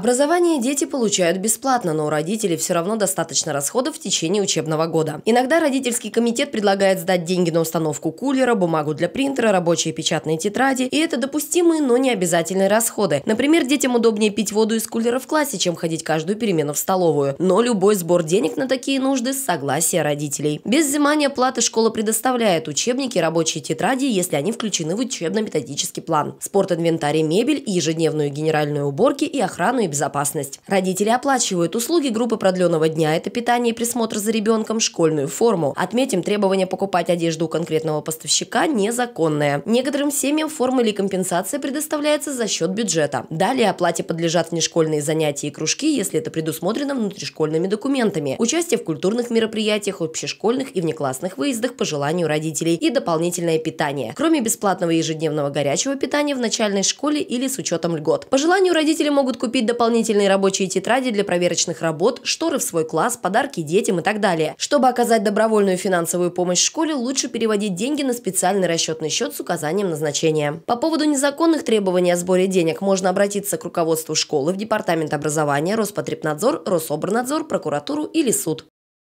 Образование дети получают бесплатно, но у родителей все равно достаточно расходов в течение учебного года. Иногда родительский комитет предлагает сдать деньги на установку кулера, бумагу для принтера, рабочие печатные тетради, и это допустимые, но не обязательные расходы. Например, детям удобнее пить воду из кулера в классе, чем ходить каждую перемену в столовую. Но любой сбор денег на такие нужды с согласия родителей. Без взимания платы школа предоставляет учебники, рабочие тетради, если они включены в учебно-методический план, спорт, инвентарь и мебель, ежедневную генеральную уборки и охрану и безопасность. Родители оплачивают услуги группы продленного дня – это питание и присмотр за ребенком, школьную форму. Отметим, требование покупать одежду у конкретного поставщика незаконное. Некоторым семьям форма или компенсация предоставляется за счет бюджета. Далее оплате подлежат внешкольные занятия и кружки, если это предусмотрено внутришкольными документами, участие в культурных мероприятиях, общешкольных и внеклассных выездах по желанию родителей и дополнительное питание, кроме бесплатного ежедневного горячего питания в начальной школе или с учетом льгот. По желанию родители могут купить дополнительные дополнительные рабочие тетради для проверочных работ, шторы в свой класс, подарки детям и так далее. Чтобы оказать добровольную финансовую помощь школе, лучше переводить деньги на специальный расчетный счет с указанием назначения. По поводу незаконных требований о сборе денег можно обратиться к руководству школы в Департамент образования, Роспотребнадзор, Рособорнадзор, прокуратуру или суд.